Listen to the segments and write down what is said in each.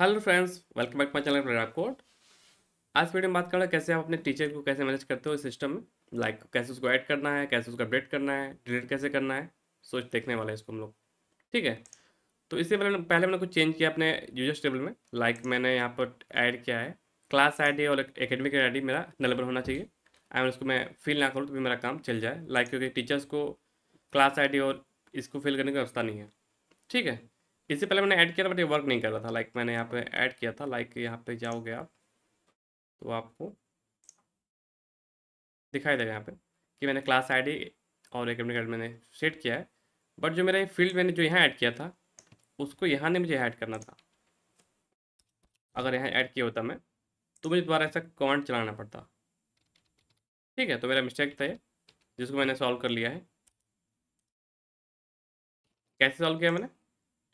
Hello friends welcome back my channel प्रेरा कोट आज वीडियो में बात कर रहा कैसे आप अपने टीचर को कैसे मैनेज करते हो इस सिस्टम में लाइक like, कैसे उसको ऐड करना है कैसे उसको अपडेट करना है डिलीट कैसे करना है सोच देखने वाले हैं इसको हम लोग ठीक है तो इससे पहले पहले मैंने कुछ चेंज किया अपने यूजर्स टेबल में लाइक like, मैंने यहाँ पर ऐड किया है क्लास आई और एकेडमिक आई मेरा नलेबल होना चाहिए एंड उसको मैं फिल ना करूँ तो भी मेरा काम चल जाए लाइक like, क्योंकि टीचर्स को क्लास आई और इसको फिल करने की व्यवस्था नहीं है ठीक है इससे पहले मैंने ऐड किया था बट ये वर्क नहीं कर रहा था लाइक मैंने यहाँ पे ऐड किया था लाइक यहाँ पे जाओगे आप तो आपको दिखाई देगा यहाँ पे कि मैंने क्लास आईडी और एक मिनट मैंने सेट किया है बट जो मेरा फील्ड मैंने जो यहाँ ऐड किया था उसको यहाँ ने मुझे ऐड करना था अगर यहाँ ऐड किया होता मैं तो मुझे दोबारा ऐसा कमांड चलाना पड़ता ठीक है तो मेरा मिस्टेक था ये जिसको मैंने सॉल्व कर लिया है कैसे सॉल्व किया मैंने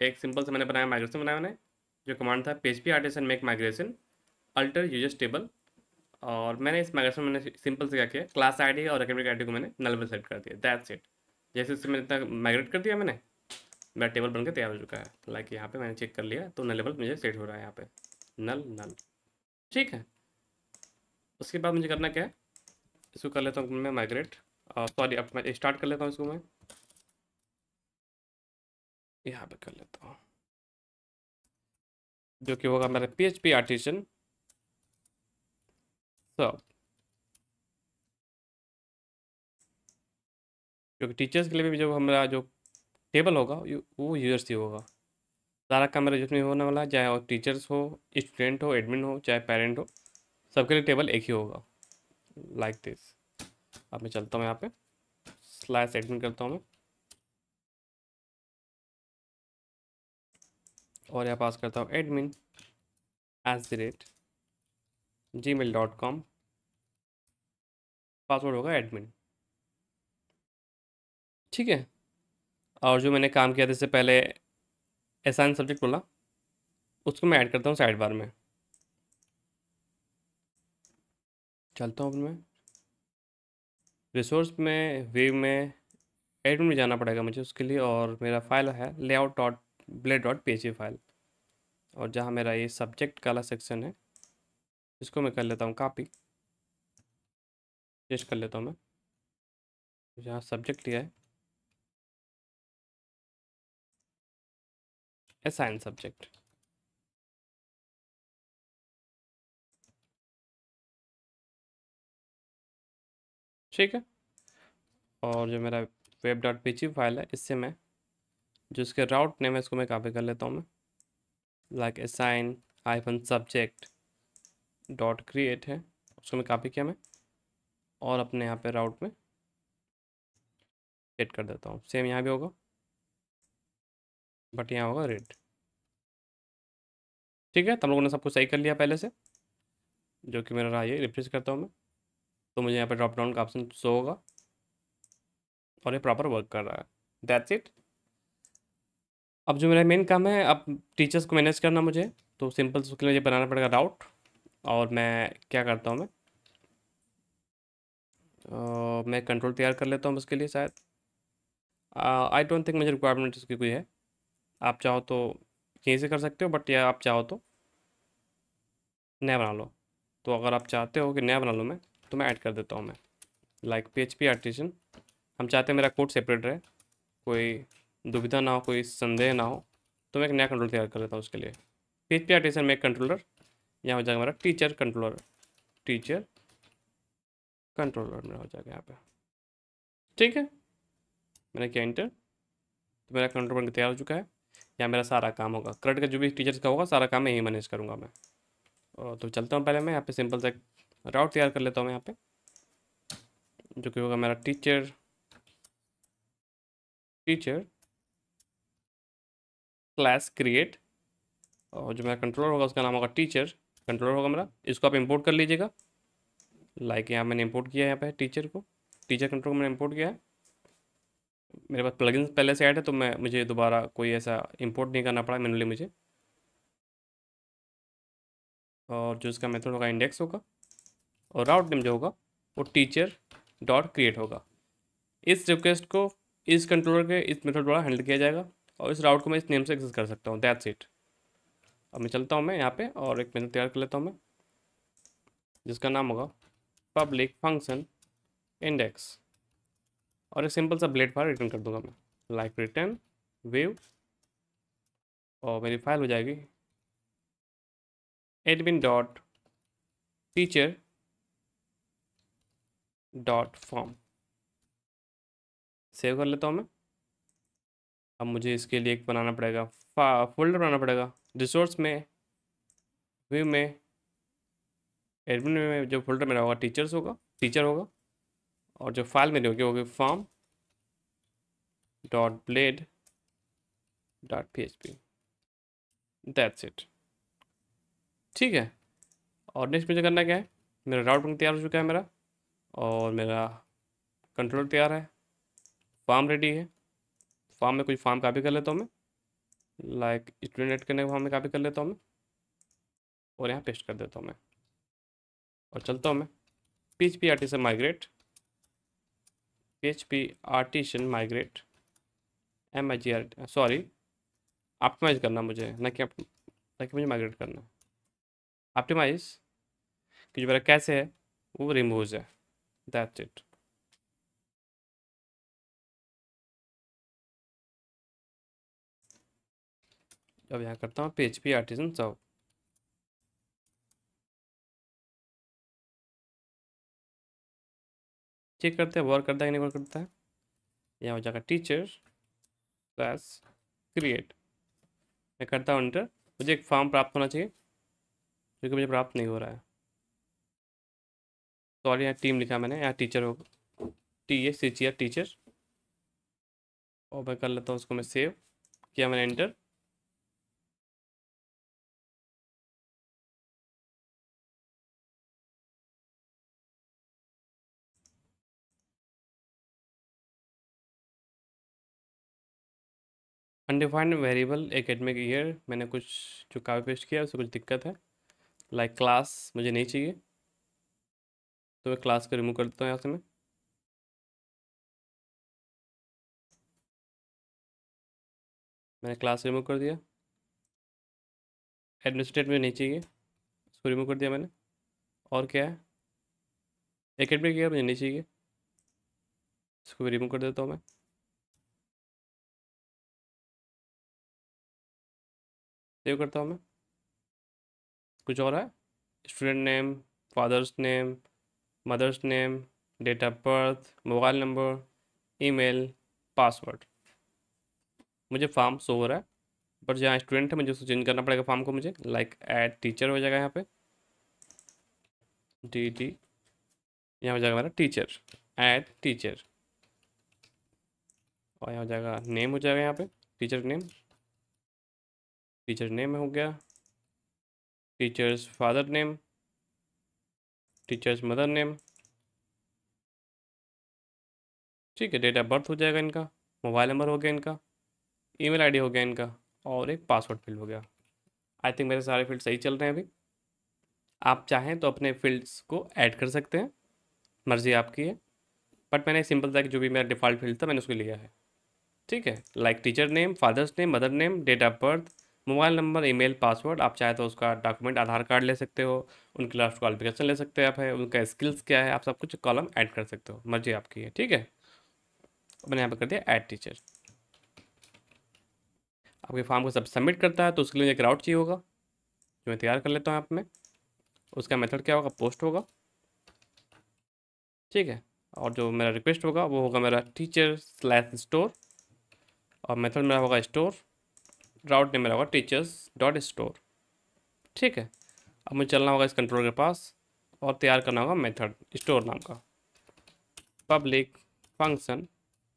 एक सिंपल से मैंने बनाया माइग्रेशन बनाया मैंने जो कमांड था PHP artisan make migration alter users table और मैंने इस माइग्रेशन में मैंने सिंपल से क्या किया क्लास आईडी और एकेडमिक आईडी को मैंने नल सेट कर दिया दैट सेट जैसे उससे मैंने इतना माइग्रेट कर दिया मैंने मेरा टेबल बनकर तैयार हो चुका है हालांकि यहाँ पर मैंने चेक कर लिया तो नलेबल मुझे सेट हो रहा है यहाँ पे नल नल ठीक है उसके बाद मुझे करना क्या है इसको कर लेता हूँ मैं माइग्रेट सॉरी अब मैं स्टार्ट कर लेता हूँ इसको मैं यहाँ पे कर लेता हूँ जो कि होगा मेरा पी एच पी आर्टिशन सब क्योंकि टीचर्स के लिए भी जब हमारा जो टेबल होगा वो यूजर्स ही होगा सारा काम मेरा जिसमें होने वाला है चाहे वो टीचर्स हो स्टूडेंट हो एडमिन हो चाहे पेरेंट हो सबके लिए टेबल एक ही होगा लाइक like दिस अब मैं चलता हूँ यहाँ पे स्लाइस एडमिन करता हूँ मैं और यहाँ पास करता हूँ admin at the rate Gmail dot com password होगा एडमिन ठीक है और जो मैंने काम किया था इससे पहले एसाइन सब्जेक्ट बोला उसको मैं ऐड करता हूँ साइड बार में चलता हूँ मैं रिसोर्स में वेव में एडमिन में जाना पड़ेगा मुझे उसके लिए और मेरा फाइल है layout dot blade dot P file और जहाँ मेरा ये सब्जेक्ट काला सेक्शन है इसको मैं कर लेता हूँ कापी पेस्ट कर लेता हूँ मैं जहाँ सब्जेक्ट लिया है साइंस सब्जेक्ट ठीक है और जो मेरा वेब डॉट पी फाइल है इससे मैं जो इसके राउट नेम है इसको मैं कापी कर लेता हूँ मैं लाइक ए साइन आईफन सब्जेक्ट डॉट क्रिएट है उसको मैं कापी किया मैं और अपने यहाँ पे राउट में एड कर देता हूँ सेम यहाँ भी होगा बट यहाँ होगा रेड ठीक है तुम तो लोगों ने सब कुछ सही कर लिया पहले से जो कि मेरा रहा ये रिफ्रेश करता हूँ मैं तो मुझे यहाँ पे ड्रॉप डाउन का ऑप्शन शो होगा और ये प्रॉपर वर्क कर रहा है दैट्स इट अब जो मेरा मेन काम है अब टीचर्स को मैनेज करना मुझे तो सिंपल उसके लिए मुझे बनाना पड़ेगा राउट और मैं क्या करता हूँ मैं आ, मैं कंट्रोल तैयार कर लेता हूँ उसके लिए शायद आई डोंट थिंक मुझे रिक्वायरमेंट उसकी कोई है आप चाहो तो यहीं से कर सकते हो बट या आप चाहो तो नया बना लो तो अगर आप चाहते हो कि नया बना लो मैं तो मैं ऐड कर देता हूँ मैं लाइक पी एच पी हम चाहते हैं मेरा कोड सेपरेट रहे कोई दुविधा ना हो कोई संदेह ना हो तो मैं एक नया कंट्रोलर तैयार कर लेता हूँ उसके लिए पी पे में एक कंट्रोलर यहाँ हो जाएगा मेरा टीचर कंट्रोलर टीचर कंट्रोलर मेरा हो जाएगा यहाँ पे ठीक है मैंने किया इंटर तो मेरा कंट्रोल बन तैयार हो चुका है यहाँ मेरा सारा काम होगा करंट का जो भी टीचर्स का होगा सारा काम मैं यही मैनेज करूँगा मैं और तो चलता हूँ पहले मैं यहाँ पे सिंपल सा राउट तैयार कर लेता हूँ मैं यहाँ पे जो कि होगा मेरा टीचर टीचर क्लास क्रिएट और जो मेरा कंट्रोलर होगा उसका नाम होगा टीचर कंट्रोलर होगा मेरा इसको आप इंपोर्ट कर लीजिएगा लाइक यहाँ मैंने इंपोर्ट किया है यहाँ पे टीचर को टीचर कंट्रोल मैंने इंपोर्ट किया है मेरे पास प्लगइन पहले से ऐड है तो मैं मुझे दोबारा कोई ऐसा इंपोर्ट नहीं करना पड़ा मैनुअली मुझे और जो इसका मेथड होगा इंडेक्स होगा और राउट नेम जो होगा वो टीचर डॉट क्रिएट होगा इस रिक्वेस्ट को इस कंट्रोलर के इस मेथड द्वारा हैंडल किया जाएगा और इस राउट को मैं इस नेम से एक्सेस कर सकता हूँ दैट्स इट अब मैं चलता हूँ मैं यहाँ पे और एक मेथड तैयार कर लेता हूँ मैं जिसका नाम होगा पब्लिक फंक्शन इंडेक्स और एक सिंपल सा ब्लेड फायर रिटर्न कर दूंगा मैं लाइक रिटर्न वेव और मेरी फाइल हो जाएगी admin dot teacher dot form save कर लेता हूँ मैं अब मुझे इसके लिए एक बनाना पड़ेगा फोल्डर बनाना पड़ेगा रिसोर्स में व्यू में एडमिन में जो फोल्डर मेरा होगा टीचर्स होगा टीचर होगा और जो फाइल मेरी होगी होगी form dot blade dot P H P that's it ठीक है और नेक्स्ट मुझे करना क्या है मेरा राउट बंक तैयार हो चुका है मेरा और मेरा कंट्रोल तैयार है फॉर्म रेडी है फॉर्म में कुछ फॉर्म कापी कर लेता हूँ मैं लाइक स्टूडेंट करने के फॉर्म में कापी कर लेता हूँ मैं और यहाँ पेस्ट कर देता हूँ मैं और चलता हूँ मैं P H P artisan migrate P H P artisan migrate M I G R sorry optimize करना मुझे ना कि ना कि मुझे माइग्रेट करना ऑप्टिमाइज कि जो मेरा कैसे है वो रिमूव है दैट्स इट अब यहाँ करता हूँ पी आर्टिजन सर्व चेक करते हैं वर्क करता है कि नहीं वर्क करता है यहाँ हो जाएगा टीचर क्लास क्रिएट मैं करता हूँ इंटर मुझे एक फॉर्म प्राप्त होना चाहिए क्योंकि मुझे प्राप्त नहीं हो रहा है सॉरी यहाँ टीम लिखा मैंने यहाँ टीचर हो टी ए सी टीचर और मैं कर लेता हूँ उसको मैं सेव किया मैंने enter undefined variable academic year मैंने कुछ जो कापी पेस्ट किया उससे कुछ दिक्कत है लाइक like क्लास मुझे नहीं चाहिए तो मैं क्लास को रिमूव कर देता हूँ यहाँ से मैं मैंने क्लास रिमूव कर दिया एडमिनिस्ट्रेट में नहीं चाहिए उसको रिमूव कर दिया मैंने और क्या है एकेडमिक ईयर मुझे नहीं चाहिए इसको भी रिमूव कर देता हूँ मैं सेव करता हूँ मैं कुछ और है student name father's name mother's name date of birth mobile number email password मुझे फॉर्म शो हो रहा है बट जहाँ स्टूडेंट है मुझे उसको चेंज करना पड़ेगा फॉर्म को मुझे लाइक एड टीचर हो जाएगा यहाँ पे डी डी यहाँ हो जाएगा मेरा टीचर एड टीचर और यहाँ हो जाएगा नेम हो जाएगा यहाँ पे टीचर नेम टीचर नेम हो गया teachers father name teachers mother name ठीक है डेट ऑफ बर्थ हो जाएगा इनका मोबाइल नंबर हो गया इनका ईमेल आईडी हो गया इनका और एक पासवर्ड फील्ड हो गया आई थिंक मेरे सारे फील्ड सही चल रहे हैं अभी आप चाहें तो अपने फील्ड्स को ऐड कर सकते हैं मर्ज़ी आपकी है बट मैंने सिंपल था कि जो भी मेरा डिफ़ॉल्ट फील्ड था मैंने उसको लिया है ठीक है like teacher name father's name mother name date of birth mobile number email password आप चाहे तो उसका डॉक्यूमेंट आधार कार्ड ले सकते हो उनके लास्ट क्वालिफिकेशन ले सकते हो आप है उनका स्किल्स क्या है आप सब कुछ कॉलम ऐड कर सकते हो मर्जी आपकी है ठीक है मैंने यहाँ पर कर दिया ऐड टीचर आपके फॉर्म को सब सबमिट करता है तो उसके लिए एक राउट चाहिए होगा जो मैं तैयार कर लेता हूँ आप में उसका मेथड क्या होगा पोस्ट होगा ठीक है और जो मेरा रिक्वेस्ट होगा वो होगा मेरा टीचर स्लैश स्टोर और मेथड मेरा होगा स्टोर राउट नेम मेरा होगा टीचर्स डॉट स्टोर ठीक है अब मुझे चलना होगा इस कंट्रोल के पास और तैयार करना होगा मेथड स्टोर नाम का पब्लिक फंक्शन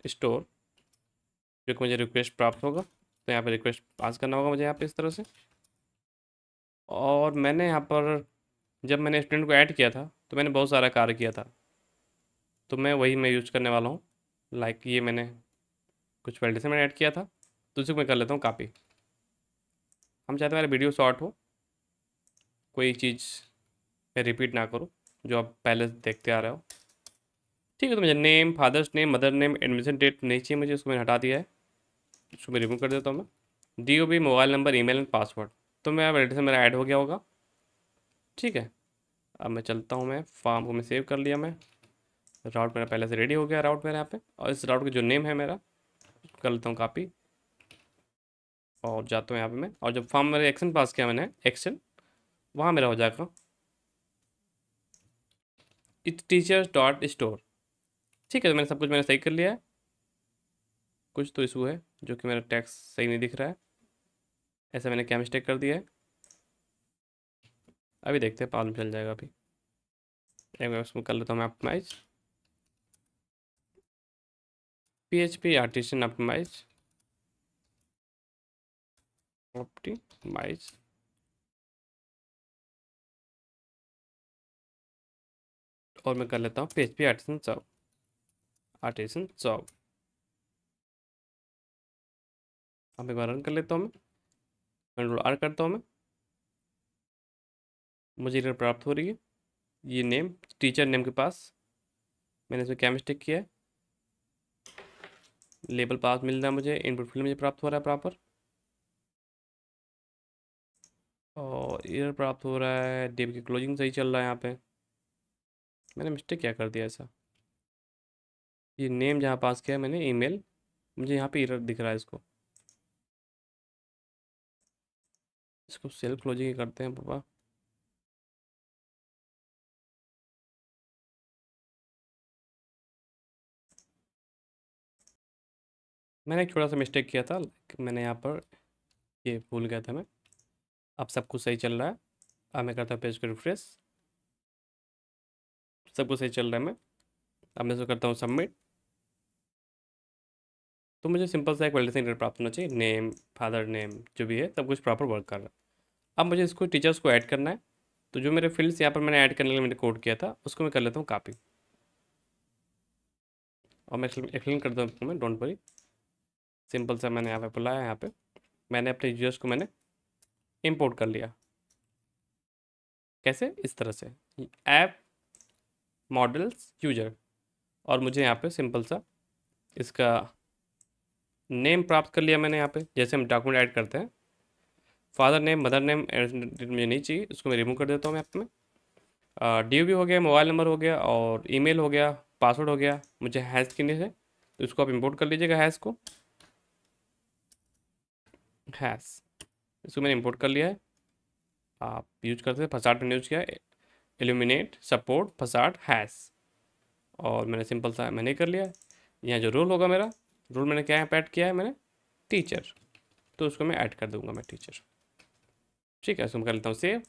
स्टोर जो कि मुझे रिक्वेस्ट प्राप्त होगा तो यहाँ पे रिक्वेस्ट पास करना होगा मुझे यहाँ पे इस तरह से और मैंने यहाँ पर जब मैंने स्टूडेंट को ऐड किया था तो मैंने बहुत सारा कार्य किया था तो मैं वही मैं यूज करने वाला हूँ लाइक ये मैंने कुछ पहले से मैंने ऐड किया था तो को मैं कर लेता हूँ कापी हम चाहते हैं मेरा वीडियो शॉर्ट हो कोई चीज़ मैं रिपीट ना करूँ जो आप पहले देखते आ रहे हो ठीक है तो मुझे name father's name mother name admission date नहीं चाहिए मुझे उसको मैंने हटा दिया है उसको मैं रिमूव कर देता हूँ मैं D O B mobile number E and password तो मैं एड्रेस मेरा ऐड हो गया होगा ठीक है अब मैं चलता हूँ मैं फॉर्म को मैं सेव कर लिया मैं राउट मेरा पहले से रेडी हो गया राउट मेरा यहाँ पे और इस राउट का जो नेम है मेरा कर लेता हूँ कापी और जाता हूँ यहाँ पे मैं और जब फॉर्म मेरे एक्शन पास किया मैंने एक्शन वहाँ मेरा हो जाएगा इट टीचर्स डॉट स्टोर ठीक है तो मैंने सब कुछ मैंने सही कर लिया है कुछ तो इशू है जो कि मेरा टैक्स सही नहीं दिख रहा है ऐसा मैंने क्या मिस्टेक कर दिया है अभी देखते हैं पाल चल जाएगा अभी एक बार उसमें कर लेता हूँ मैं अपमाइज P H P artisan optimize optimize और मैं कर लेता हूँ पेज पी आर्टिसन चौक आर्टिसन चौक अब एक बार रन कर लेता हूँ मैं कंट्रोल आर करता हूँ मैं मुझे एरर प्राप्त हो रही है ये नेम टीचर नेम के पास मैंने इसमें क्या मिस्टेक किया है लेबल पास मिल रहा है मुझे इनपुट फील्ड मुझे प्राप्त हो रहा है प्रॉपर और एयर प्राप्त हो रहा है डिप की क्लोजिंग सही चल रहा है यहाँ पे मैंने मिस्टेक क्या कर दिया ऐसा ये नेम जहाँ पास किया मैंने ईमेल मुझे यहाँ पे ईयर दिख रहा है इसको इसको सेल्फ क्लोजिंग करते हैं पापा मैंने एक छोटा सा मिस्टेक किया था मैंने यहाँ पर ये भूल गया था मैं अब सब कुछ सही चल रहा है अब मैं करता हूँ पेज को रिफ्रेश सब कुछ सही चल रहा है मैं अब मैं इसको करता हूँ सबमिट तो मुझे सिंपल सा एक वैलिडेशन डेट प्राप्त होना चाहिए नेम फादर नेम जो भी है सब कुछ प्रॉपर वर्क कर रहा है अब मुझे इसको टीचर्स को ऐड करना है तो जो मेरे फील्ड्स यहाँ पर मैंने ऐड करने के लिए मैंने कोड किया था उसको मैं कर लेता हूँ कापी और मैं एक्सप्लेन करता हूँ मैं डोंट वरी सिंपल सा मैंने यहाँ पे बुलाया यहाँ पे मैंने अपने यूजर्स को मैंने इंपोर्ट कर लिया कैसे इस तरह से ऐप मॉडल्स यूजर और मुझे यहाँ पे सिंपल सा इसका नेम प्राप्त कर लिया मैंने यहाँ पे जैसे हम डॉक्यूमेंट ऐड करते हैं फादर नेम मदर नेम मुझे नहीं चाहिए उसको मैं रिमूव कर देता हूँ मैं आप में डी हो गया मोबाइल नंबर हो गया और ईमेल हो गया पासवर्ड हो गया मुझे हैज के लिए तो इसको आप इम्पोर्ट कर लीजिएगा हैज को हैज इसको मैंने इंपोर्ट कर लिया है आप यूज करते हैं फसाट मैंने यूज किया एल्यूमिनेट सपोर्ट फसाट हैश और मैंने सिंपल सा मैंने कर लिया है यहाँ जो रोल होगा मेरा रोल मैंने क्या ऐप ऐड किया है मैंने टीचर तो उसको मैं ऐड कर दूंगा मैं टीचर ठीक है उसको मैं कर लेता हूँ सेव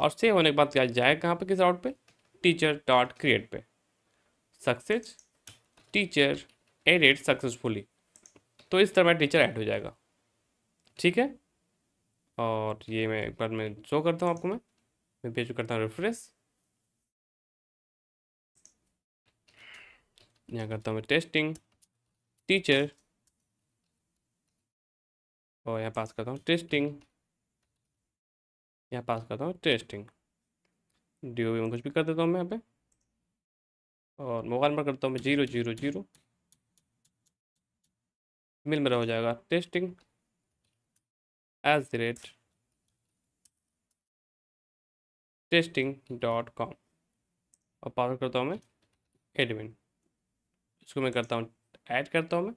और सेव होने के बाद क्या जाएगा कहाँ पर किस राउट पर टीचर डॉट क्रिएट पे सक्सेस टीचर एडिट सक्सेसफुली तो इस तरह मेरा टीचर ऐड हो जाएगा ठीक है और ये मैं एक बार मैं शो करता हूँ आपको मैं मैं पेज करता हूँ रिफ्रेश यहाँ करता हूँ मैं टेस्टिंग टीचर और यहाँ पास करता हूँ टेस्टिंग यहाँ पास करता हूँ टेस्टिंग डी ओ में कुछ भी कर देता हूँ मैं यहाँ पे और मोबाइल नंबर करता हूँ मैं जीरो जीरो जीरो मेल मेरा हो जाएगा testing at the rate testing dot com और पावर करता हूँ मैं एडमिन इसको मैं करता हूँ ऐड करता हूँ मैं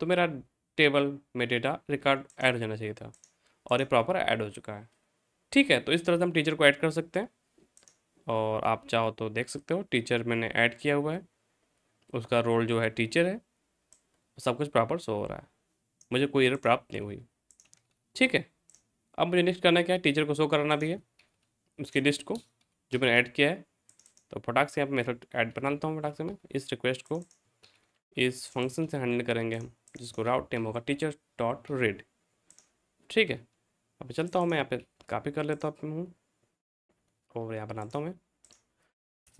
तो मेरा टेबल में डेटा रिकॉर्ड ऐड हो जाना चाहिए था और ये प्रॉपर ऐड हो चुका है ठीक है तो इस तरह से हम टीचर को ऐड कर सकते हैं और आप चाहो तो देख सकते हो टीचर मैंने ऐड किया हुआ है उसका रोल जो है टीचर है सब कुछ प्रॉपर शो हो रहा है मुझे कोई एरर प्राप्त नहीं हुई ठीक है अब मुझे नेक्स्ट करना क्या है टीचर को शो कराना भी है उसकी लिस्ट को जो मैंने ऐड किया है तो फटाक से यहाँ पर मेथड ऐड बना लेता हूँ फटाक से मैं इस रिक्वेस्ट को इस फंक्शन से हैंडल करेंगे हम जिसको राउट टेम होगा टीचर डॉट रेड ठीक है अब चलता हूँ मैं यहाँ पे कापी कर लेता हूँ और यहाँ बनाता हूँ मैं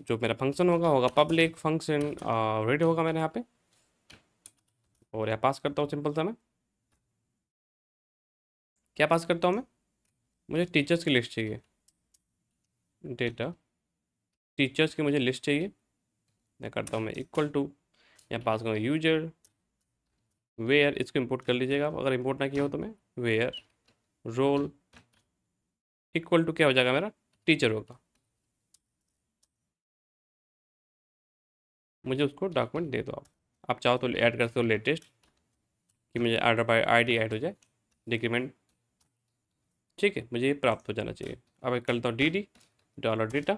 जो मेरा फंक्शन होगा होगा पब्लिक फंक्शन रेड होगा मेरे यहाँ पे और यहाँ पास करता हूँ सिंपल सा मैं क्या पास करता हूँ मैं मुझे टीचर्स की लिस्ट चाहिए डेटा टीचर्स की मुझे लिस्ट चाहिए मैं करता हूँ मैं इक्वल टू या पास करूँगा यूजर वेयर इसको इंपोर्ट कर लीजिएगा आप अगर इंपोर्ट ना किया हो तो मैं वेयर रोल इक्वल टू क्या हो जाएगा मेरा टीचर होगा मुझे उसको डॉक्यूमेंट दे दो आप आप चाहो तो ऐड कर सकते हो लेटेस्ट कि मुझे आर्डर बाई आईडी ऐड हो जाए डिक्रीमेंट ठीक है मुझे ये प्राप्त हो जाना चाहिए अब एक कर लेता हूँ डी डी डॉलर डेटा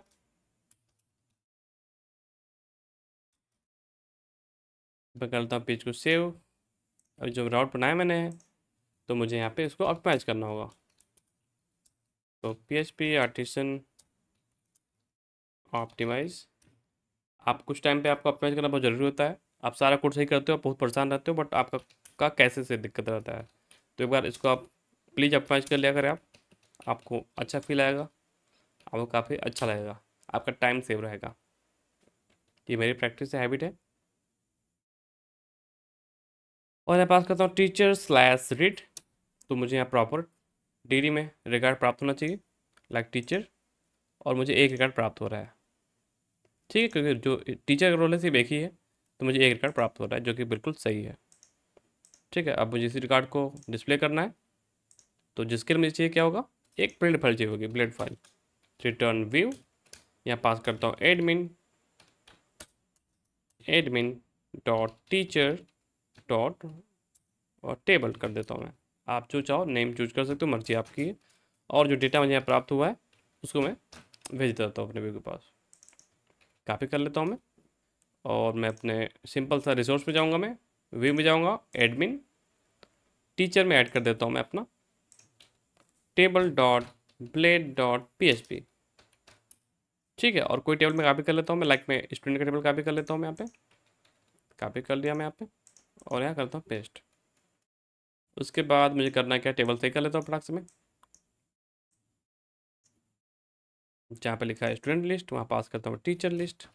मैं कर लेता हूँ पेज को सेव अब जो राउट बनाया मैंने तो मुझे यहाँ पे इसको ऑप्टिमाइज करना होगा तो P H P artisan optimize आप कुछ टाइम पे आपको ऑप्टिमाइज करना बहुत ज़रूरी होता है आप सारा कोड सही करते हो बहुत परेशान रहते हो बट आपका का कैसे से दिक्कत रहता है तो एक बार इसको आप प्लीज़ ऑप्टिमाइज कर लिया करें आप आपको अच्छा फील आएगा आपको काफ़ी अच्छा लगेगा आपका टाइम सेव रहेगा ये मेरी प्रैक्टिस से हैबिट है और मैं पास करता हूँ टीचर स्लैश रीड तो मुझे यहाँ प्रॉपर डिग्री में रिकार्ड प्राप्त होना चाहिए लाइक टीचर और मुझे एक रिकार्ड प्राप्त हो रहा है ठीक है क्योंकि जो टीचर का रोल है सिर्फ एक ही है तो मुझे एक रिकार्ड प्राप्त हो रहा है जो कि बिल्कुल सही है ठीक है अब मुझे इसी रिकार्ड को डिस्प्ले करना है तो जिसके लिए मुझे चाहिए क्या होगा एक प्रिंट फाइल चाहिए होगी ब्लेड फाइल रिटर्न व्यू यहाँ पास करता हूँ admin admin dot teacher dot और टेबल कर देता हूँ मैं आप जो चाहो नेम चूज कर सकते हो मर्जी आपकी है और जो डेटा मुझे यहाँ प्राप्त हुआ है उसको मैं भेज देता हूँ अपने व्यू के पास कापी कर लेता हूँ मैं और मैं अपने सिंपल सा रिसोर्स पे जाऊँगा मैं व्यू में जाऊँगा एडमिन टीचर में ऐड कर देता हूँ मैं अपना table dot blade dot P ठीक है और कोई टेबल में कापी कर लेता हूँ मैं लाइक में स्टूडेंट का टेबल कापी कर लेता हूँ मैं यहाँ पे कापी कर लिया मैं यहाँ पे और यहाँ करता हूँ पेस्ट उसके बाद मुझे करना क्या टेबल सही कर लेता हूँ फटाक में जहाँ पे लिखा है स्टूडेंट लिस्ट वहाँ पास करता हूँ teacher list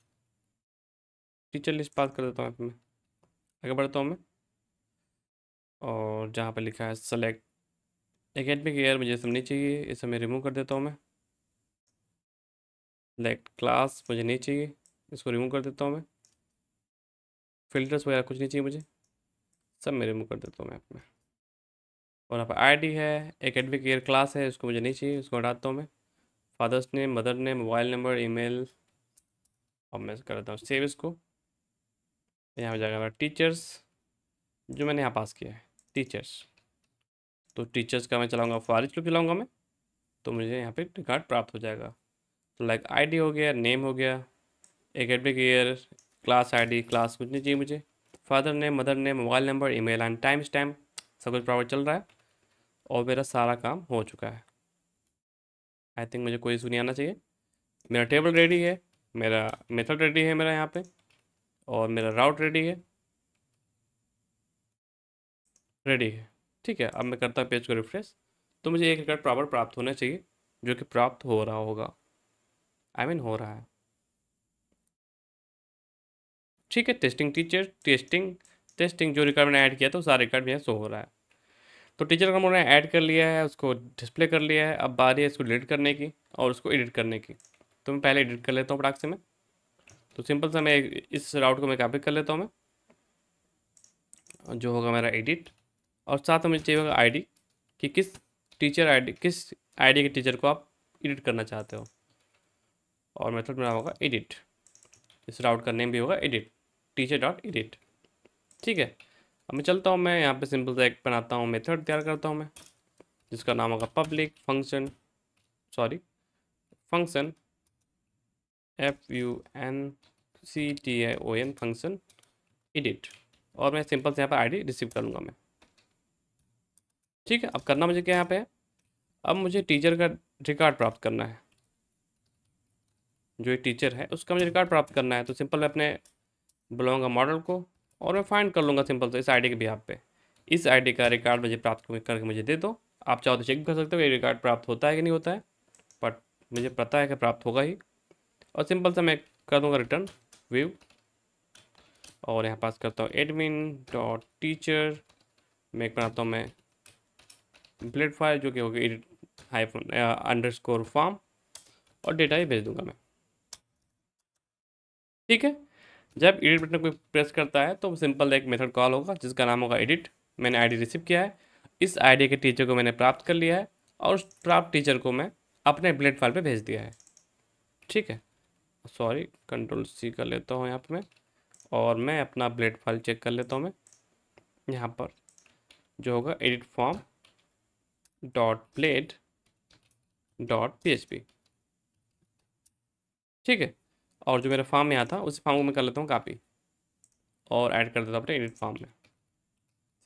teacher list pass कर देता हूँ यहाँ पे मैं आगे बढ़ता हूँ मैं और जहाँ पे लिखा है सेलेक्ट एकेडमिक ईयर मुझे सब नहीं चाहिए इसे मैं रिमूव कर देता हूँ मैं लेक्ट क्लास मुझे नहीं चाहिए इसको रिमूव कर देता हूँ मैं फिल्टर्स वगैरह कुछ नहीं चाहिए मुझे सब मैं रिमूव कर देता हूँ मैं अपना और यहाँ पर डी है एकेडमिक ईयर क्लास है इसको मुझे नहीं चाहिए इसको हटाता हूँ मैं फादर्स ने मदर ने मोबाइल नंबर ईमेल और मैं कर देता हूँ सेव इसको यहाँ पर जाकर टीचर्स जो मैंने यहाँ पास किया है टीचर्स तो टीचर्स का मैं चलाऊँगा फारिज को चलाऊँगा मैं तो मुझे यहाँ पे रिकार्ड प्राप्त हो जाएगा तो लाइक आईडी हो गया नेम हो गया academic year class ID class कुछ नहीं चाहिए मुझे father name mother name mobile number email and time stamp सब कुछ प्रॉपर चल रहा है और मेरा सारा काम हो चुका है आई थिंक मुझे कोई सुनी आना चाहिए मेरा टेबल रेडी है मेरा मेथड रेडी है मेरा यहाँ पे और मेरा राउट रेडी है रेडी है ठीक है अब मैं करता हूँ पेज को रिफ्रेश तो मुझे एक रिकॉर्ड प्रॉपर प्राप्त होना चाहिए जो कि प्राप्त हो रहा होगा आई I मीन mean, हो रहा है ठीक है टेस्टिंग टीचर टेस्टिंग टेस्टिंग जो रिकॉर्ड मैंने ऐड किया था सारा रिकॉर्ड मेरा शो हो रहा है तो टीचर का मैंने ऐड कर लिया है उसको डिस्प्ले कर लिया है अब बारी है इसको डिलीट करने की और उसको एडिट करने की तो मैं पहले एडिट कर लेता हूँ पटाख से मैं तो सिंपल सा मैं इस राउट को मैं कापी कर लेता हूँ मैं जो होगा मेरा एडिट और साथ हमें चाहिए होगा आई कि किस टीचर आईडी किस आईडी के टीचर को आप एडिट करना चाहते हो और मेथड मेरा होगा एडिट इस राउट का नेम भी होगा एडिट टीचर डॉट एडिट ठीक है अब मैं चलता हूँ मैं यहाँ पे सिंपल सा एक बनाता हूँ मेथड तैयार करता हूँ मैं जिसका नाम होगा public function sorry function F U N C T I O N function edit और मैं सिंपल से यहाँ पर आईडी रिसीव कर लूँगा मैं ठीक है अब करना मुझे क्या यहाँ पे अब मुझे टीचर का रिकॉर्ड प्राप्त करना है जो ये टीचर है उसका मुझे रिकॉर्ड प्राप्त करना है तो सिंपल मैं अपने बुलाऊंगा मॉडल को और मैं फाइंड कर लूँगा सिंपल से इस आईडी के भी आप पे इस आईडी का रिकॉर्ड मुझे प्राप्त करके मुझे दे दो आप चाहो तो चेक कर सकते हो ये रिकॉर्ड प्राप्त होता है कि नहीं होता है बट मुझे पता है कि प्राप्त होगा ही और सिंपल से मैं कर दूँगा रिटर्न व्यू और यहाँ पास करता हूँ एडमिन डॉट टीचर मैं बनाता हूँ मैं टेम्पलेट फाइल जो कि होगी edit hyphen underscore form और डेटा ही भेज दूंगा मैं ठीक है जब एडिट बटन को प्रेस करता है तो सिंपल एक मेथड कॉल होगा जिसका नाम होगा एडिट मैंने आईडी रिसीव किया है इस आईडी के टीचर को मैंने प्राप्त कर लिया है और उस प्राप्त टीचर को मैं अपने इम्प्लेट फाइल पर भेज दिया है ठीक है सॉरी कंट्रोल सी कर लेता हूँ यहाँ पर मैं और मैं अपना ब्लेड फाइल चेक कर लेता हूँ मैं यहाँ पर जो होगा edit form dot plate dot P ठीक है और जो मेरा फॉर्म यहाँ था उस फॉर्म को मैं कर लेता हूँ कापी और ऐड कर देता हूँ अपने एडिट फॉर्म में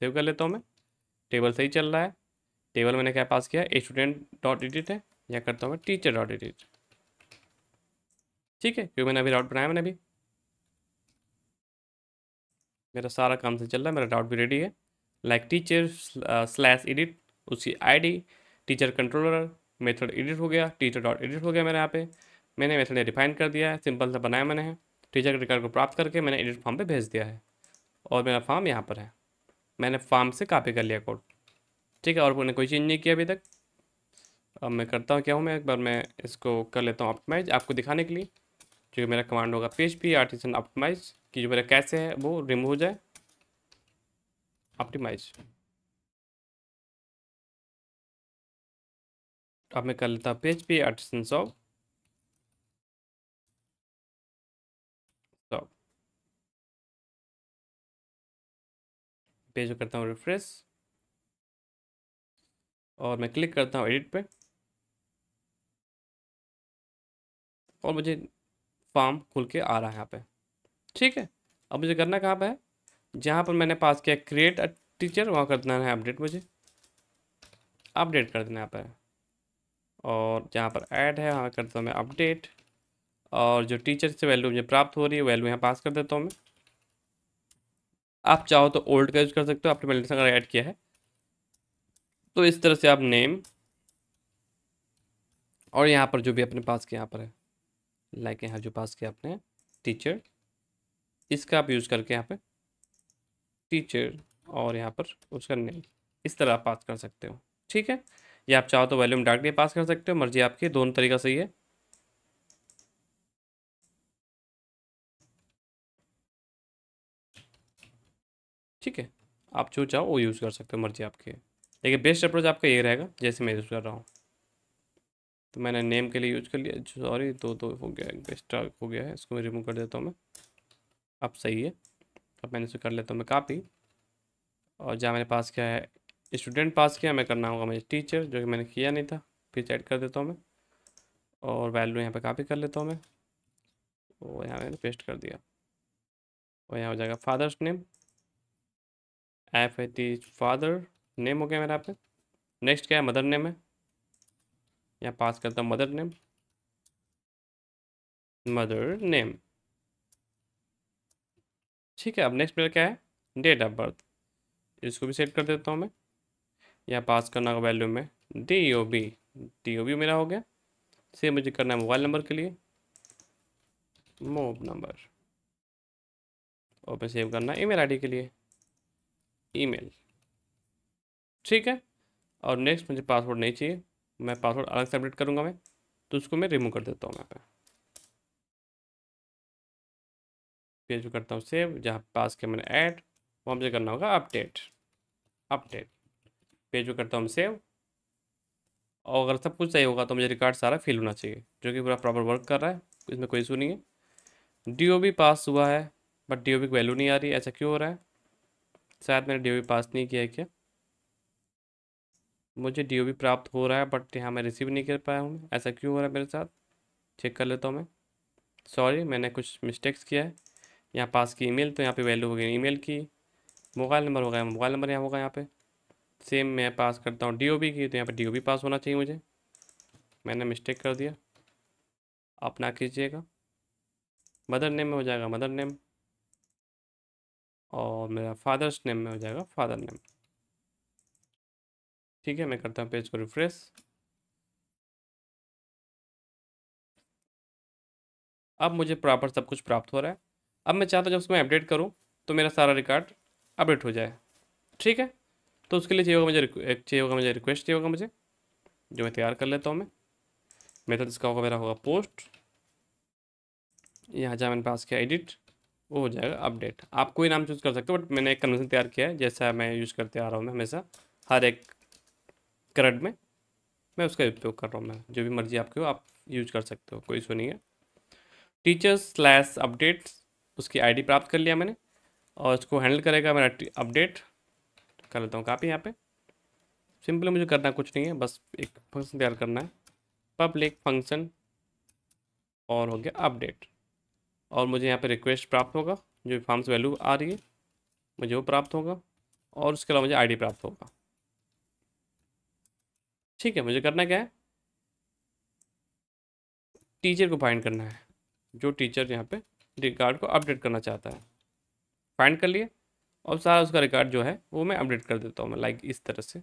सेव कर लेता हूँ मैं टेबल सही चल रहा है टेबल मैंने क्या पास किया स्टूडेंट डॉट एडिट है या करता हूँ मैं टीचर डॉट एडिट ठीक है क्योंकि मैंने अभी डॉट बनाया मैंने अभी मेरा सारा काम से चल रहा है मेरा डाउट भी रेडी है लाइक टीचर स्लैश एडिट उसकी ID teacher controller method edit हो गया टीचर डॉट एडिट हो गया मेरे यहाँ पे मैंने मेथड ने डिफाइन कर दिया है सिंपल सा बनाया मैंने है टीचर के रिकॉर्ड को प्राप्त करके मैंने एडिट फॉर्म पे भेज दिया है और मेरा फॉर्म यहाँ पर है मैंने फॉर्म से कापी कर लिया कोड ठीक है और मैंने कोई चेंज नहीं किया अभी तक अब मैं करता हूँ क्या हूँ मैं एक बार मैं इसको कर लेता हूँ ऑप्टिमाइज आपको दिखाने के लिए जो मेरा कमांड होगा P H P artisan optimize कि जो मेरा कैसे है वो रिमूव हो जाए ऑप्टिमाइज अब मैं कर लेता हूँ पी आर्टिसन सॉप पेज करता हूँ रिफ्रेश और मैं क्लिक करता हूँ एडिट पे और मुझे फॉर्म खुल के आ रहा है यहाँ पे ठीक है अब मुझे करना कहाँ पे है जहाँ पर मैंने पास किया क्रिएट अ टीचर वहाँ कर देना है अपडेट मुझे अपडेट कर देना यहाँ पर और जहाँ पर ऐड है वहाँ करता हूँ मैं अपडेट और जो टीचर से वैल्यू मुझे प्राप्त हो रही है वैल्यू यहाँ पास कर देता हूँ मैं आप चाहो तो ओल्ड का यूज कर सकते हो आपने पहले अगर ऐड किया है तो इस तरह से आप नेम और यहाँ पर जो भी अपने पास के यहाँ पर है लाइक यहाँ जो पास किया आपने टीचर इसका आप यूज़ करके यहाँ पर टीचर और यहाँ पर उसका नेम इस तरह आप पास कर सकते हो ठीक है या आप चाहो तो वॉल्यूम डायरेक्टली पास कर सकते हो मर्जी आपकी दोनों तरीका सही है ठीक है आप जो चाहो वो यूज़ कर सकते हो मर्जी आपकी लेकिन बेस्ट अप्रोच आपका ये रहेगा जैसे मैं यूज़ कर रहा हूँ तो मैंने नेम के लिए यूज कर लिया सॉरी दो दो हो गया बेस्ट हो गया है इसको मैं रिमूव कर देता हूँ मैं अब सही है अब मैंने इसे कर लेता हूँ मैं कापी और जहाँ मेरे पास क्या है स्टूडेंट पास किया मैं करना होगा मुझे टीचर जो कि मैंने किया नहीं था फिर ऐड कर देता हूँ मैं और वैल्यू यहाँ पे कॉपी कर लेता हूँ मैं वो यहाँ मैंने पेस्ट कर दिया और यहाँ हो जाएगा father's name F A T father name हो गया मेरा यहाँ पे नेक्स्ट क्या है मदर नेम है यहाँ पास करता हूँ मदर नेम मदर नेम ठीक है अब नेक्स्ट मेरा क्या है डेट ऑफ बर्थ इसको भी सेट कर देता हूँ मैं यहाँ पास करना होगा वैल्यू में D O B D O B मेरा हो गया से मुझे करना है मोबाइल नंबर के लिए मोब नंबर और मैं सेव करना है ईमेल आईडी के लिए ईमेल ठीक है और नेक्स्ट मुझे पासवर्ड नहीं चाहिए मैं पासवर्ड अलग से अपडेट करूँगा मैं तो उसको मैं रिमूव कर देता हूँ यहाँ पे पेज करता हूँ सेव जहाँ पास के मैंने ऐड वहाँ मुझे करना होगा अपडेट अपडेट पेज पर करता हूँ हम सेव और अगर सब कुछ सही होगा तो मुझे रिकॉर्ड सारा फिल होना चाहिए जो कि पूरा प्रॉपर वर्क कर रहा है इसमें कोई इशू नहीं है डी पास हुआ है बट डी की वैल्यू नहीं आ रही ऐसा क्यों हो रहा है शायद मैंने डी पास नहीं किया है क्या मुझे डी प्राप्त हो रहा है बट यहाँ मैं रिसीव नहीं कर पाया हूँ ऐसा क्यों हो रहा है मेरे साथ चेक कर लेता हूँ मैं सॉरी मैंने कुछ मिस्टेक्स किया है यहाँ पास की ईमेल तो यहाँ पे वैल्यू हो गई ईमेल की मोबाइल नंबर हो गया मोबाइल नंबर यहाँ होगा यहाँ पे सेम मैं पास करता हूँ डी की तो यहाँ पर डी पास होना चाहिए मुझे मैंने मिस्टेक कर दिया आप ना कीजिएगा मदर नेम में हो जाएगा मदर नेम और मेरा फादर्स नेम में हो जाएगा फादर नेम ठीक है मैं करता हूँ पेज को रिफ्रेश अब मुझे प्रॉपर सब कुछ प्राप्त हो रहा है अब मैं चाहता हूँ जब उसको अपडेट करूँ तो मेरा सारा रिकॉर्ड अपडेट हो जाए ठीक है तो उसके लिए चाहिए होगा मुझे चाहिए होगा मुझे रिक्वेस्ट चाहिए होगा मुझे जो मैं तैयार कर लेता हूँ मैं मेथड इसका होगा मेरा होगा पोस्ट यहाँ जहाँ मैंने पास किया एडिट वो हो जाएगा अपडेट आप कोई नाम चूज़ कर सकते हो बट मैंने एक कन्वेंशन तैयार किया है जैसा मैं यूज़ करते आ रहा हूँ मैं हमेशा हर एक करड में मैं उसका उपयोग कर रहा हूँ मैं जो भी मर्जी आपकी हो आप यूज कर सकते हो कोई इशू नहीं है टीचर्स स्लैश अपडेट्स उसकी आईडी प्राप्त कर लिया मैंने और उसको हैंडल करेगा मेरा अपडेट कर लेता हूँ कापी यहाँ पे सिंपल मुझे करना कुछ नहीं है बस एक फंक्शन तैयार करना है पब्लिक फंक्शन और हो गया अपडेट और मुझे यहाँ पे रिक्वेस्ट प्राप्त होगा जो फॉर्म्स वैल्यू आ रही है मुझे वो प्राप्त होगा और उसके अलावा मुझे आईडी प्राप्त होगा ठीक है मुझे करना क्या है टीचर को फाइंड करना है जो टीचर यहाँ पे रिकार्ड को अपडेट करना चाहता है फाइंड कर लिए और सारा उसका रिकॉर्ड जो है वो मैं अपडेट कर देता हूँ मैं लाइक इस तरह से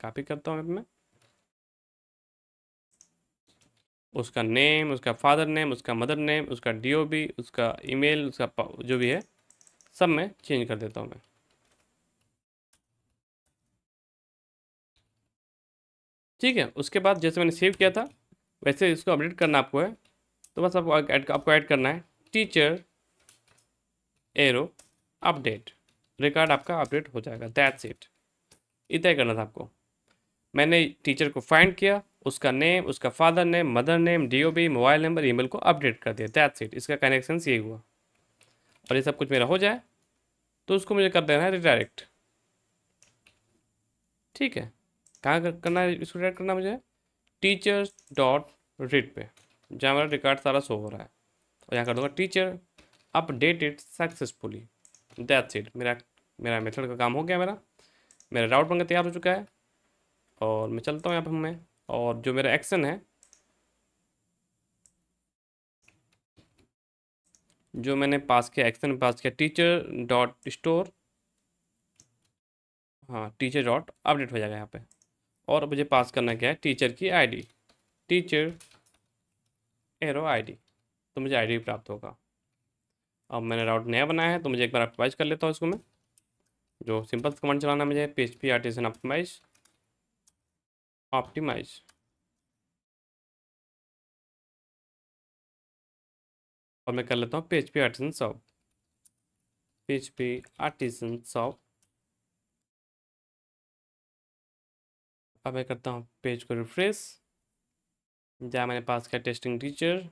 कापी करता हूँ मैं उसका नेम उसका फादर नेम उसका मदर नेम उसका डीओबी उसका ईमेल उसका जो भी है सब मैं चेंज कर देता हूँ मैं ठीक है उसके बाद जैसे मैंने सेव किया था वैसे इसको अपडेट करना आपको है तो बस आपको आपको ऐड करना है टीचर एरो अपडेट रिकॉर्ड आपका अपडेट हो जाएगा दैट्स इट इतना ही करना था आपको मैंने टीचर को फाइंड किया उसका नेम उसका father name mother name DOB mobile number email को अपडेट कर दिया दैट्स इट इसका कनेक्शन ये हुआ और ये सब कुछ मेरा हो जाए तो उसको मुझे कर देना है रिडायरेक्ट ठीक है कहाँ करना है इसको रिडायरेक्ट करना मुझे टीचर्स डॉट रिट पे जहाँ मेरा रिकॉर्ड सारा शो हो रहा है और यहाँ कर दूँगा teacher updated successfully that's it मेरा मेरा मेथड का काम हो गया मेरा मेरा राउट बनकर तैयार हो चुका है और मैं चलता हूँ यहाँ पर मैं और जो मेरा एक्शन है जो मैंने पास किया एक्शन पास किया टीचर डॉट स्टोर हाँ टीचर डॉट अपडेट हो जाएगा यहाँ पे और मुझे पास करना क्या है टीचर की आईडी टीचर एरो आईडी तो मुझे आईडी प्राप्त होगा अब मैंने राउट नया बनाया है तो मुझे एक बार ऑप्टिमाइज कर लेता हूँ इसको मैं जो सिंपल कमांड चलाना मुझे P H P artisan optimize optimize और मैं कर लेता हूँ पी एच पी आर्टिसन सॉफ पी एच पी आर्टिसन सॉफ अब मैं करता हूँ पेज को रिफ्रेश जहाँ मैंने पास किया टेस्टिंग टीचर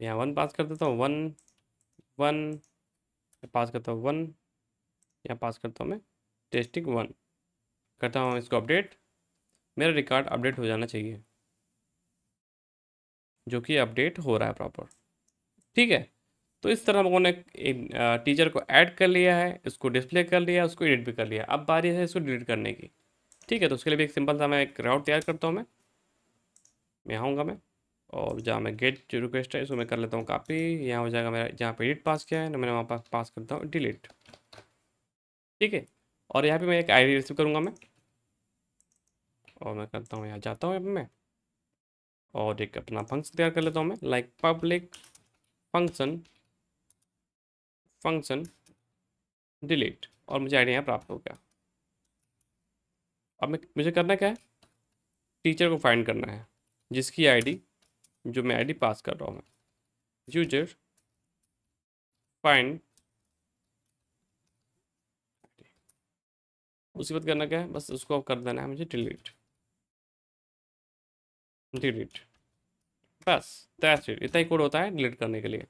यहाँ वन पास कर देता हूँ वन वन पास करता हूँ वन यहाँ पास करता हूँ मैं टेस्टिंग वन करता हूँ इसको अपडेट मेरा रिकॉर्ड अपडेट हो जाना चाहिए जो कि अपडेट हो रहा है प्रॉपर ठीक है तो इस तरह हम लोगों ने टीचर को ऐड कर लिया है इसको डिस्प्ले कर लिया उसको एडिट भी कर लिया अब बारी है इसको डिलीट करने की ठीक है तो उसके लिए भी एक सिंपल सा मैं एक राउट तैयार करता हूँ मैं मैं आऊँगा मैं और जहाँ मैं गेट जो रिक्वेस्ट है इसको मैं कर लेता हूँ कापी यहाँ हो जाएगा मेरा जहाँ पे एडिट पास किया है ना तो मैंने वहाँ पास पास करता हूँ डिलीट ठीक है और यहाँ पे मैं एक आईडी रिसीव करूँगा मैं और मैं करता हूँ यहाँ जाता हूँ मैं और एक अपना फंक्शन तैयार कर लेता हूँ मैं like public function function delete और मुझे डी यहाँ प्राप्त हो गया अब मैं मुझे करना क्या है टीचर को फाइंड करना है जिसकी आईडी जो मैं आईडी पास कर रहा हूँ मैं यूजर फाइंड उसी बात करना क्या है बस उसको कर देना है मुझे डिलीट डिलीट बस दैट्स इट इतना ही कोड होता है डिलीट करने के लिए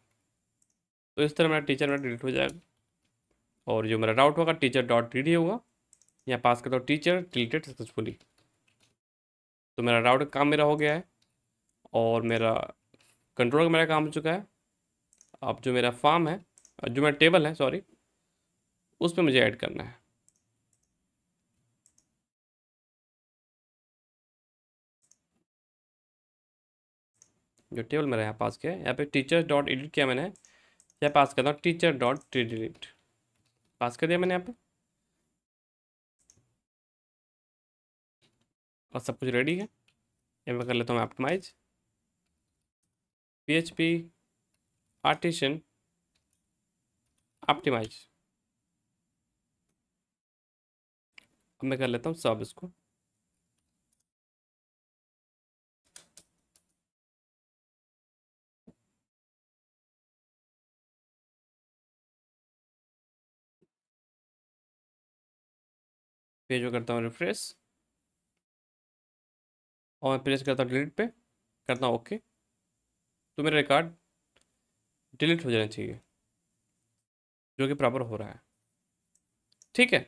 तो इस तरह मेरा टीचर मेरा डिलीट हो जाएगा और जो मेरा डाउट होगा टीचर डॉट डी डी होगा यहाँ पास करता हूँ टीचर डिलीटेड सक्सेसफुली तो मेरा डाउट काम मेरा हो गया है और मेरा कंट्रोल का मेरा काम हो चुका है अब जो मेरा फार्म है जो मेरा टेबल है सॉरी उस पर मुझे ऐड करना है जो टेबल मेरा यहाँ पास किया है यहाँ पे टीचर डॉट एडिट किया मैंने यहाँ पास करता हूँ teacher dot T delete pass कर दिया मैंने यहाँ पे और सब कुछ रेडी है ये मैं कर लेता हूँ ऑप्टिमाइज़ PHP partition optimize अब मैं कर लेता हूँ सब इसको पेज करता हूँ रिफ्रेश और मैं प्रेस करता हूँ डिलीट पे करता हूँ ओके okay. तो मेरा रिकॉर्ड डिलीट हो जाना चाहिए जो कि प्रॉपर हो रहा है ठीक है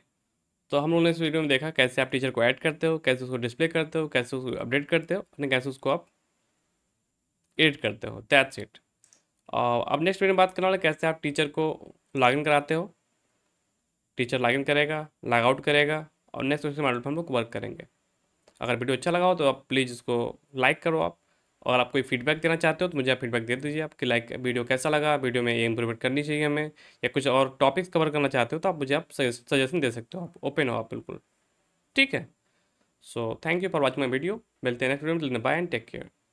तो हम लोगों ने इस वीडियो में देखा कैसे आप टीचर को ऐड करते हो कैसे उसको डिस्प्ले करते हो कैसे उसको अपडेट करते हो और कैसे उसको आप एडिट करते हो दैट्स इट अब नेक्स्ट वीडियो में बात करना वाले कैसे आप टीचर को लॉगिन कराते हो टीचर लॉगिन करेगा लॉग आउट करेगा और नेक्स्ट मॉडल पर हम लोग वर्क करेंगे अगर वीडियो अच्छा लगा हो तो आप प्लीज़ इसको लाइक करो आप और आप कोई फीडबैक देना चाहते हो तो मुझे आप फीडबैक दे दीजिए आपकी लाइक वीडियो कैसा लगा वीडियो में ये इंप्रूवमेंट करनी चाहिए हमें या कुछ और टॉपिक्स कवर करना चाहते हो तो आप मुझे आप सजेशन दे सकते हो आप ओपन हो आप बिल्कुल ठीक है so thank you for watching my video मिलते हैं नेक्स्ट वीडियो में बाय एंड टेक केयर